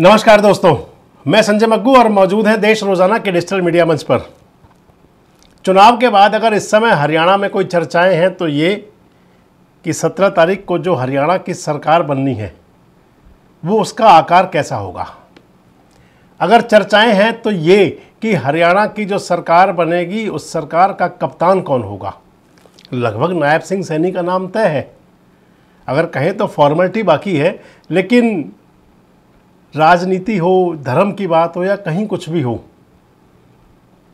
नमस्कार दोस्तों मैं संजय मग्गू और मौजूद हैं देश रोजाना के डिजिटल मीडिया मंच पर चुनाव के बाद अगर इस समय हरियाणा में कोई चर्चाएं हैं तो ये कि सत्रह तारीख को जो हरियाणा की सरकार बननी है वो उसका आकार कैसा होगा अगर चर्चाएं हैं तो ये कि हरियाणा की जो सरकार बनेगी उस सरकार का कप्तान कौन होगा लगभग नायब सिंह सैनी का नाम तय है अगर कहें तो फॉर्मेलिटी बाकी है लेकिन राजनीति हो धर्म की बात हो या कहीं कुछ भी हो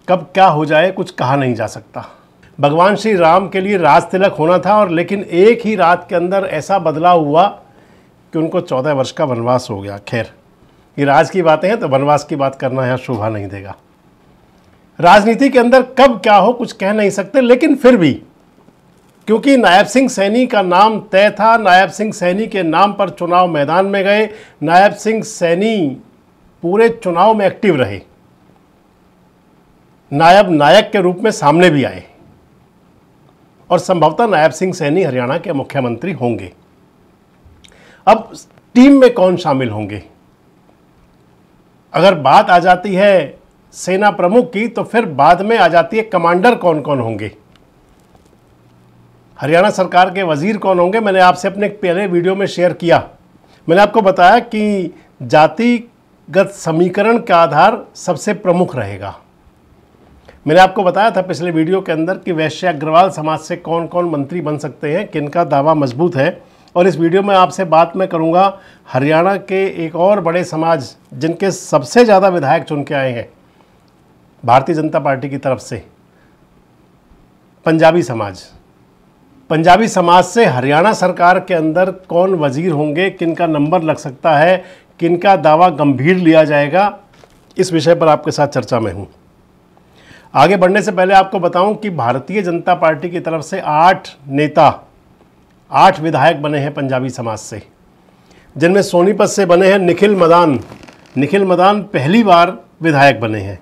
कब क्या हो जाए कुछ कहा नहीं जा सकता भगवान श्री राम के लिए राज तिलक होना था और लेकिन एक ही रात के अंदर ऐसा बदलाव हुआ कि उनको चौदह वर्ष का वनवास हो गया खैर ये राज की बातें हैं तो वनवास की बात करना यहाँ शोभा नहीं देगा राजनीति के अंदर कब क्या हो कुछ कह नहीं सकते लेकिन फिर भी क्योंकि नायब सिंह सैनी का नाम तय था नायब सिंह सैनी के नाम पर चुनाव मैदान में गए नायब सिंह सैनी पूरे चुनाव में एक्टिव रहे नायब नायक के रूप में सामने भी आए और संभवतः नायब सिंह सैनी हरियाणा के मुख्यमंत्री होंगे अब टीम में कौन शामिल होंगे अगर बात आ जाती है सेना प्रमुख की तो फिर बाद में आ जाती है कमांडर कौन कौन होंगे हरियाणा सरकार के वज़ीर कौन होंगे मैंने आपसे अपने पहले वीडियो में शेयर किया मैंने आपको बताया कि जातिगत समीकरण का आधार सबसे प्रमुख रहेगा मैंने आपको बताया था पिछले वीडियो के अंदर कि वैश्य अग्रवाल समाज से कौन कौन मंत्री बन सकते हैं किन का दावा मजबूत है और इस वीडियो में आपसे बात मैं करूँगा हरियाणा के एक और बड़े समाज जिनके सबसे ज़्यादा विधायक चुन के आए हैं भारतीय जनता पार्टी की तरफ से पंजाबी समाज पंजाबी समाज से हरियाणा सरकार के अंदर कौन वजीर होंगे किन का नंबर लग सकता है किन का दावा गंभीर लिया जाएगा इस विषय पर आपके साथ चर्चा में हूँ आगे बढ़ने से पहले आपको बताऊं कि भारतीय जनता पार्टी की तरफ से आठ नेता आठ विधायक बने हैं पंजाबी समाज से जिनमें सोनीपत से बने हैं निखिल मदान निखिल मदान पहली बार विधायक बने हैं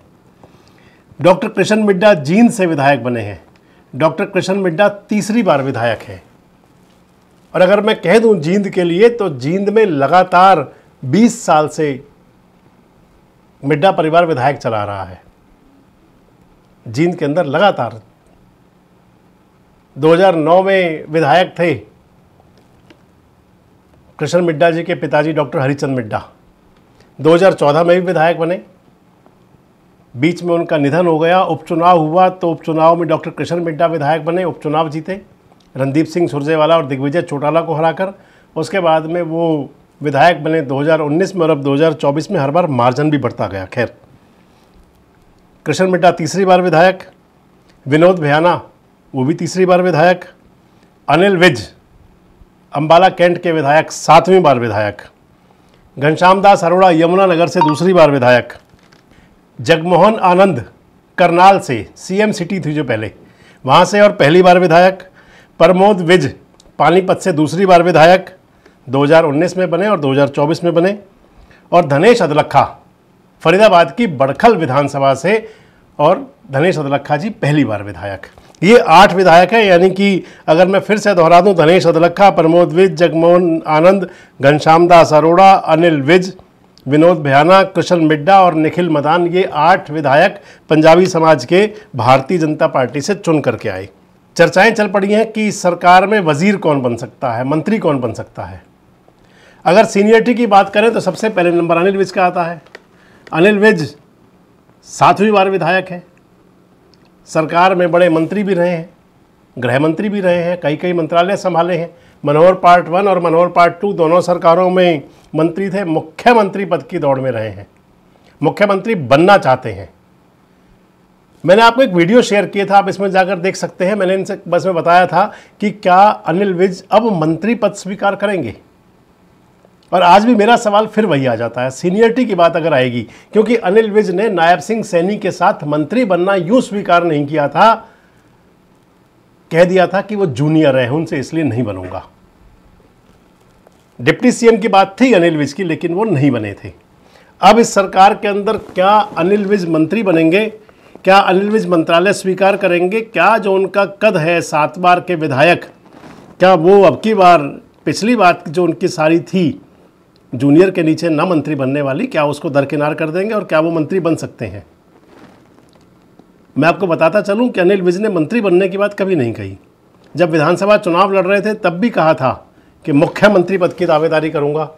डॉक्टर कृष्ण मिड्डा जींद से विधायक बने हैं डॉक्टर कृष्ण मिड्डा तीसरी बार विधायक हैं और अगर मैं कह दूं जींद के लिए तो जींद में लगातार 20 साल से मिड्डा परिवार विधायक चला रहा है जींद के अंदर लगातार 2009 में विधायक थे कृष्ण मिड्डा जी के पिताजी डॉक्टर हरिचंद मिड्डा 2014 में भी विधायक बने बीच में उनका निधन हो गया उपचुनाव हुआ तो उपचुनाव में डॉक्टर कृष्ण मिड्डा विधायक बने उपचुनाव जीते रणदीप सिंह सुरजेवाला और दिग्विजय चौटाला को हराकर उसके बाद में वो विधायक बने 2019 में और अब 2024 में हर बार मार्जन भी बढ़ता गया खैर कृष्ण मिड्डा तीसरी बार विधायक विनोद भयाना वो भी तीसरी बार विधायक अनिल विज अम्बाला कैंट के विधायक सातवीं बार विधायक घनश्याम दास अरोड़ा यमुनानगर से दूसरी बार विधायक जगमोहन आनंद करनाल से सीएम सिटी थी जो पहले वहाँ से और पहली बार विधायक प्रमोद विज पानीपत से दूसरी बार विधायक 2019 में बने और 2024 में बने और धनेश अदलखा फरीदाबाद की बड़खल विधानसभा से और धनेश अदलखा जी पहली बार विधायक ये आठ विधायक हैं यानी कि अगर मैं फिर से दोहरा दूं धनेश अदलखा प्रमोद विज जगमोहन आनंद घनश्याम दास अरोड़ा अनिल विज विनोद भयाना कृष्ण मिड्डा और निखिल मदान ये आठ विधायक पंजाबी समाज के भारतीय जनता पार्टी से चुन करके आए चर्चाएं चल पड़ी हैं कि सरकार में वजीर कौन बन सकता है मंत्री कौन बन सकता है अगर सीनियरिटी की बात करें तो सबसे पहले नंबर अनिल विज का आता है अनिल विज सातवीं बार विधायक है सरकार में बड़े मंत्री भी रहे हैं गृह मंत्री भी रहे हैं कई कई मंत्रालय संभाले हैं मनोहर पार्ट वन और मनोहर पार्ट टू दोनों सरकारों में मंत्री थे मुख्यमंत्री पद की दौड़ में रहे हैं मुख्यमंत्री बनना चाहते हैं मैंने आपको एक वीडियो शेयर किया था आप इसमें जाकर देख सकते हैं मैंने इनसे बस में बताया था कि क्या अनिल विज अब मंत्री पद स्वीकार करेंगे और आज भी मेरा सवाल फिर वही आ जाता है सीनियरिटी की बात अगर आएगी क्योंकि अनिल विज ने नायब सिंह सैनी के साथ मंत्री बनना यूँ स्वीकार नहीं किया था कह दिया था कि वो जूनियर है उनसे इसलिए नहीं बनूंगा डिप्टी सीएम की बात थी अनिल विज की लेकिन वो नहीं बने थे अब इस सरकार के अंदर क्या अनिल विज मंत्री बनेंगे क्या अनिल विज मंत्रालय स्वीकार करेंगे क्या जो उनका कद है सात बार के विधायक क्या वो अब की बार पिछली बात जो उनकी सारी थी जूनियर के नीचे ना मंत्री बनने वाली क्या उसको दरकिनार कर देंगे और क्या वो मंत्री बन सकते हैं मैं आपको बताता चलूं कि अनिल विज ने मंत्री बनने की बात कभी नहीं कही जब विधानसभा चुनाव लड़ रहे थे तब भी कहा था कि मुख्यमंत्री पद की दावेदारी करूंगा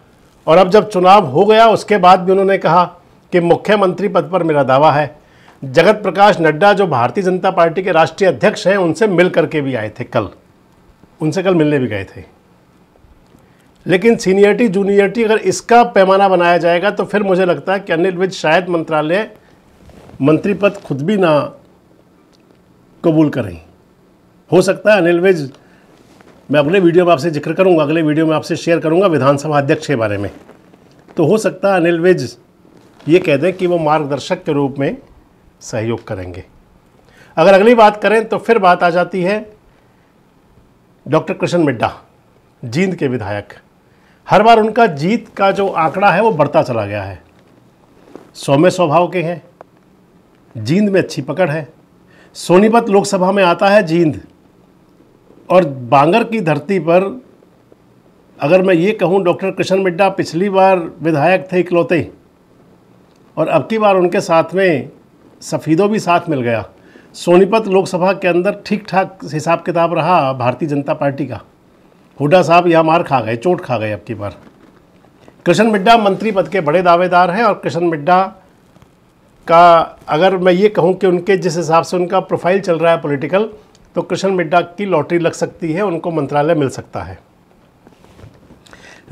और अब जब चुनाव हो गया उसके बाद भी उन्होंने कहा कि मुख्यमंत्री पद पर मेरा दावा है जगत प्रकाश नड्डा जो भारतीय जनता पार्टी के राष्ट्रीय अध्यक्ष हैं उनसे मिल करके भी आए थे कल उनसे कल मिलने भी गए थे लेकिन सीनियरिटी जूनियरिटी अगर इसका पैमाना बनाया जाएगा तो फिर मुझे लगता है कि अनिल विज शायद मंत्रालय मंत्री पद खुद भी ना कबूल करें हो सकता है अनिल विज मैं अगले वीडियो में आपसे जिक्र करूंगा अगले वीडियो में आपसे शेयर करूंगा विधानसभा अध्यक्ष के बारे में तो हो सकता है अनिल विज ये कह दें कि वो मार्गदर्शक के रूप में सहयोग करेंगे अगर अगली बात करें तो फिर बात आ जाती है डॉक्टर कृष्ण मिड्डा जींद के विधायक हर बार उनका जीत का जो आंकड़ा है वो बढ़ता चला गया है सौम्य स्वभाव के हैं जींद में अच्छी पकड़ है सोनीपत लोकसभा में आता है जींद और बांगर की धरती पर अगर मैं ये कहूँ डॉक्टर कृष्ण मिड्डा पिछली बार विधायक थे इकलौते और अब की बार उनके साथ में सफ़ीदों भी साथ मिल गया सोनीपत लोकसभा के अंदर ठीक ठाक हिसाब किताब रहा भारतीय जनता पार्टी का हुडा साहब यह मार खा गए चोट खा गए अब की बार कृष्ण मिड्डा मंत्री पद के बड़े दावेदार हैं और कृष्ण मिड्डा का अगर मैं ये कहूँ कि उनके जिस हिसाब से उनका प्रोफाइल चल रहा है पॉलिटिकल तो कृष्ण मिड्डा की लॉटरी लग सकती है उनको मंत्रालय मिल सकता है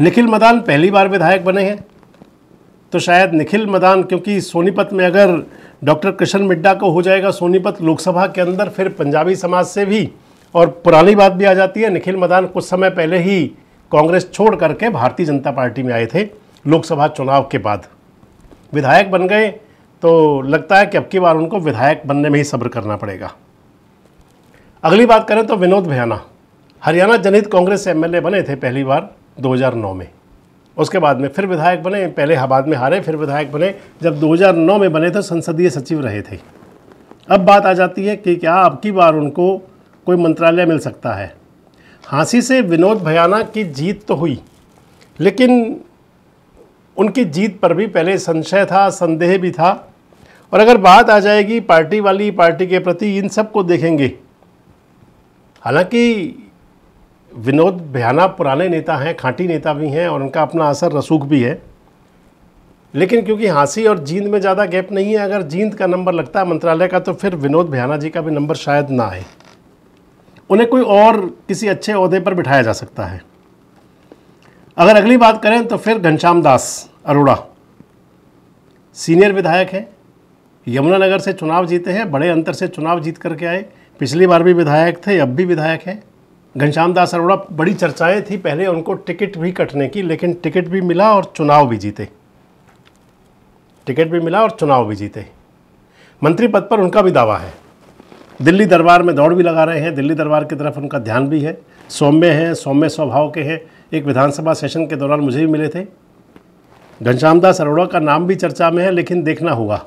निखिल मदान पहली बार विधायक बने हैं तो शायद निखिल मदान क्योंकि सोनीपत में अगर डॉक्टर कृष्ण मिड्डा को हो जाएगा सोनीपत लोकसभा के अंदर फिर पंजाबी समाज से भी और पुरानी बात भी आ जाती है निखिल मदान कुछ समय पहले ही कांग्रेस छोड़ करके भारतीय जनता पार्टी में आए थे लोकसभा चुनाव के बाद विधायक बन गए तो लगता है कि अब की बार उनको विधायक बनने में ही सब्र करना पड़ेगा अगली बात करें तो विनोद भयाना हरियाणा जनहित कांग्रेस से एमएलए बने थे पहली बार 2009 में उसके बाद में फिर विधायक बने पहले हबाद में हारे फिर विधायक बने जब 2009 में बने तो संसदीय सचिव रहे थे अब बात आ जाती है कि क्या अब की बार उनको कोई मंत्रालय मिल सकता है हाँसी से विनोद भयाना की जीत तो हुई लेकिन उनकी जीत पर भी पहले संशय था संदेह भी था और अगर बात आ जाएगी पार्टी वाली पार्टी के प्रति इन सब को देखेंगे हालांकि विनोद भयाना पुराने नेता हैं खांटी नेता भी हैं और उनका अपना असर रसूख भी है लेकिन क्योंकि हाँसी और जींद में ज़्यादा गैप नहीं है अगर जींद का नंबर लगता है मंत्रालय का तो फिर विनोद भयाना जी का भी नंबर शायद ना आए उन्हें कोई और किसी अच्छे अहदे पर बिठाया जा सकता है अगर अगली बात करें तो फिर घनश्याम दास अरोड़ा सीनियर विधायक हैं यमुनानगर से चुनाव जीते हैं बड़े अंतर से चुनाव जीत करके आए पिछली बार भी विधायक थे अब भी विधायक हैं घनश्याम दास अरोड़ा बड़ी चर्चाएं थी पहले उनको टिकट भी कटने की लेकिन टिकट भी मिला और चुनाव भी जीते टिकट भी मिला और चुनाव भी जीते मंत्री पद पर उनका भी दावा है दिल्ली दरबार में दौड़ भी लगा रहे हैं दिल्ली दरबार की तरफ उनका ध्यान भी है सौम्य हैं सौम्य स्वभाव के हैं एक विधानसभा सेशन के दौरान मुझे भी मिले थे घनश्याम दास अरोड़ा का नाम भी चर्चा में है लेकिन देखना होगा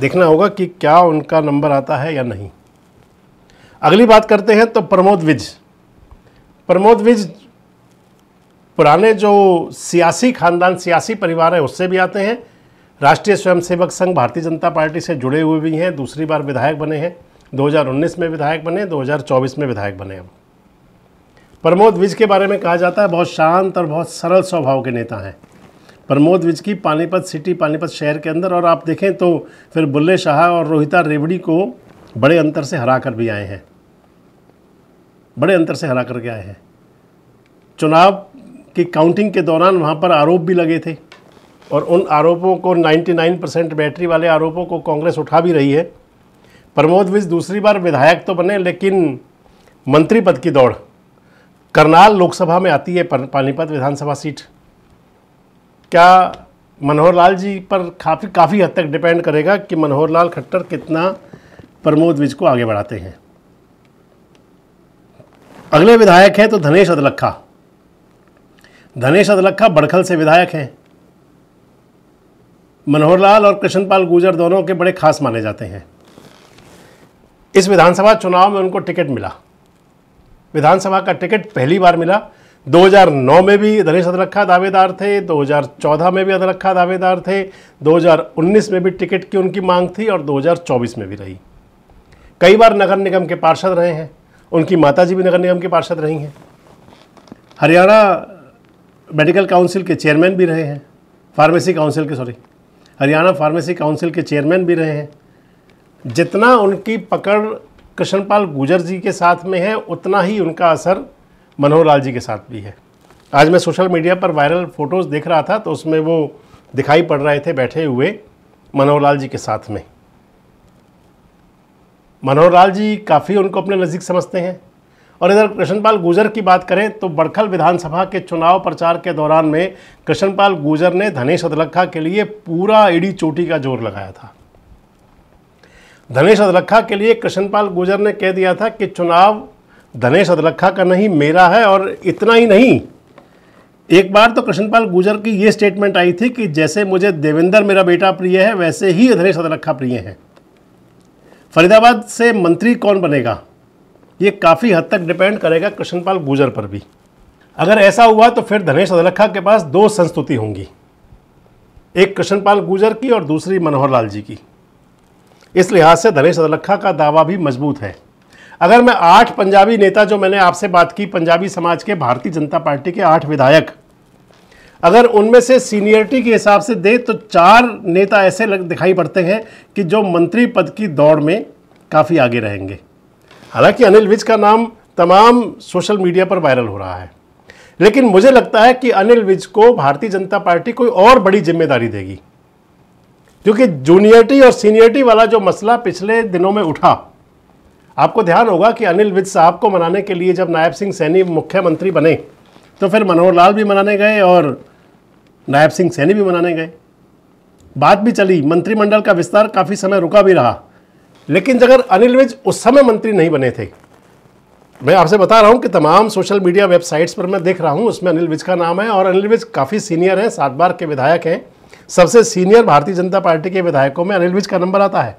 देखना होगा कि क्या उनका नंबर आता है या नहीं अगली बात करते हैं तो प्रमोद विज प्रमोद विज पुराने जो सियासी खानदान सियासी परिवार है उससे भी आते हैं राष्ट्रीय स्वयंसेवक संघ भारतीय जनता पार्टी से जुड़े हुए भी हैं दूसरी बार विधायक बने हैं 2019 में विधायक बने 2024 में विधायक बने हैं प्रमोद विज के बारे में कहा जाता है बहुत शांत और बहुत सरल स्वभाव के नेता हैं प्रमोद विज की पानीपत सिटी पानीपत शहर के अंदर और आप देखें तो फिर बुल्ले शाह और रोहिता रेवड़ी को बड़े अंतर से हरा कर भी आए हैं बड़े अंतर से हरा करके आए हैं चुनाव की काउंटिंग के दौरान वहाँ पर आरोप भी लगे थे और उन आरोपों को 99 परसेंट बैटरी वाले आरोपों को कांग्रेस उठा भी रही है प्रमोद विज दूसरी बार विधायक तो बने लेकिन मंत्री पद की दौड़ करनाल लोकसभा में आती है पानीपत विधानसभा सीट क्या मनोहर लाल जी पर काफ़ी काफ़ी हद तक डिपेंड करेगा कि मनोहर लाल खट्टर कितना प्रमोद विज को आगे बढ़ाते हैं अगले विधायक हैं तो धनेश अदलखा धनेश अदलखा बड़खल से विधायक हैं मनोहर लाल और कृष्णपाल गुजर दोनों के बड़े खास माने जाते हैं इस विधानसभा चुनाव में उनको टिकट मिला विधानसभा का टिकट पहली बार मिला 2009 में भी धनेश अदरखा दावेदार थे 2014 में भी अदरखा दावेदार थे 2019 में भी टिकट की उनकी मांग थी और 2024 में भी रही कई बार नगर निगम के पार्षद रहे हैं उनकी माताजी भी नगर निगम के पार्षद रही हैं हरियाणा मेडिकल काउंसिल के चेयरमैन भी रहे हैं फार्मेसी काउंसिल के सॉरी हरियाणा फार्मेसी काउंसिल के चेयरमैन भी रहे हैं जितना उनकी पकड़ कृष्णपाल गुजर जी के साथ में है उतना ही उनका असर मनोहर लाल जी के साथ भी है आज मैं सोशल मीडिया पर वायरल फ़ोटोज़ देख रहा था तो उसमें वो दिखाई पड़ रहे थे बैठे हुए मनोहर लाल जी के साथ में मनोहर लाल जी काफ़ी उनको अपने नज़दीक समझते हैं और इधर कृष्णपाल गुजर की बात करें तो बड़खल विधानसभा के चुनाव प्रचार के दौरान में कृष्णपाल गुर्जर ने धनेश अदलखा के लिए पूरा एड़ी चोटी का जोर लगाया था धनेश अदलखा के लिए कृष्णपाल गुर्जर ने कह दिया था कि चुनाव धनेश अधलखा का नहीं मेरा है और इतना ही नहीं एक बार तो कृष्णपाल गुर्जर की ये स्टेटमेंट आई थी कि जैसे मुझे देवेंद्र मेरा बेटा प्रिय है वैसे ही धनेश अधलखा प्रिय हैं फरीदाबाद से मंत्री कौन बनेगा ये काफ़ी हद तक डिपेंड करेगा कृष्णपाल गुर्जर पर भी अगर ऐसा हुआ तो फिर धनेश अधलखा के पास दो संस्तुति होंगी एक कृष्णपाल गुर्जर की और दूसरी मनोहर लाल जी की इस लिहाज से धनेश अदलखा का दावा भी मजबूत है अगर मैं आठ पंजाबी नेता जो मैंने आपसे बात की पंजाबी समाज के भारतीय जनता पार्टी के आठ विधायक अगर उनमें से सीनियरिटी के हिसाब से दे तो चार नेता ऐसे दिखाई पड़ते हैं कि जो मंत्री पद की दौड़ में काफ़ी आगे रहेंगे हालांकि अनिल विज का नाम तमाम सोशल मीडिया पर वायरल हो रहा है लेकिन मुझे लगता है कि अनिल विज को भारतीय जनता पार्टी कोई और बड़ी जिम्मेदारी देगी क्योंकि जूनियरटी और सीनियरिटी वाला जो मसला पिछले दिनों में उठा आपको ध्यान होगा कि अनिल विज साहब को मनाने के लिए जब नायब सिंह सैनी मुख्यमंत्री बने तो फिर मनोहर लाल भी मनाने गए और नायब सिंह सैनी भी मनाने गए बात भी चली मंत्रिमंडल का विस्तार काफ़ी समय रुका भी रहा लेकिन अगर अनिल विज उस समय मंत्री नहीं बने थे मैं आपसे बता रहा हूँ कि तमाम सोशल मीडिया वेबसाइट्स पर मैं देख रहा हूँ उसमें अनिल विज का नाम है और अनिल विज काफ़ी सीनियर हैं सात बार के विधायक हैं सबसे सीनियर भारतीय जनता पार्टी के विधायकों में अनिल विज का नंबर आता है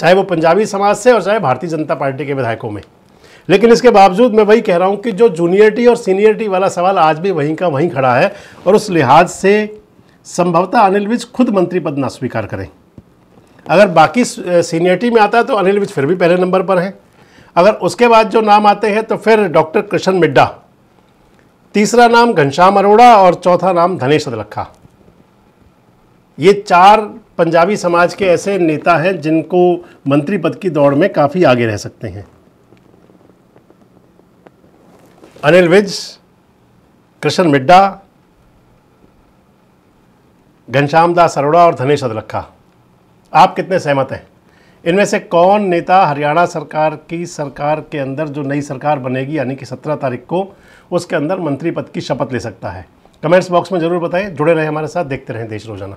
चाहे वो पंजाबी समाज से और चाहे भारतीय जनता पार्टी के विधायकों में लेकिन इसके बावजूद मैं वही कह रहा हूँ कि जो जूनियरिटी और सीनियरिटी वाला सवाल आज भी वहीं का वहीं खड़ा है और उस लिहाज से संभवतः अनिल विज खुद मंत्री पद ना स्वीकार करें अगर बाकी सीनियरटी में आता है तो अनिल विज फिर भी पहले नंबर पर हैं अगर उसके बाद जो नाम आते हैं तो फिर डॉक्टर कृष्ण मिड्डा तीसरा नाम घनश्याम अरोड़ा और चौथा नाम धनेश अदलखा ये चार पंजाबी समाज के ऐसे नेता हैं जिनको मंत्री पद की दौड़ में काफ़ी आगे रह सकते हैं अनिल विज कृष्ण मिड्डा घनश्याम दास अरोड़ा और धनेश अदलखा आप कितने सहमत हैं इनमें से कौन नेता हरियाणा सरकार की सरकार के अंदर जो नई सरकार बनेगी यानी कि सत्रह तारीख को उसके अंदर मंत्री पद की शपथ ले सकता है कमेंट्स बॉक्स में ज़रूर बताएं जुड़े रहें हमारे साथ देखते रहें देश रोजाना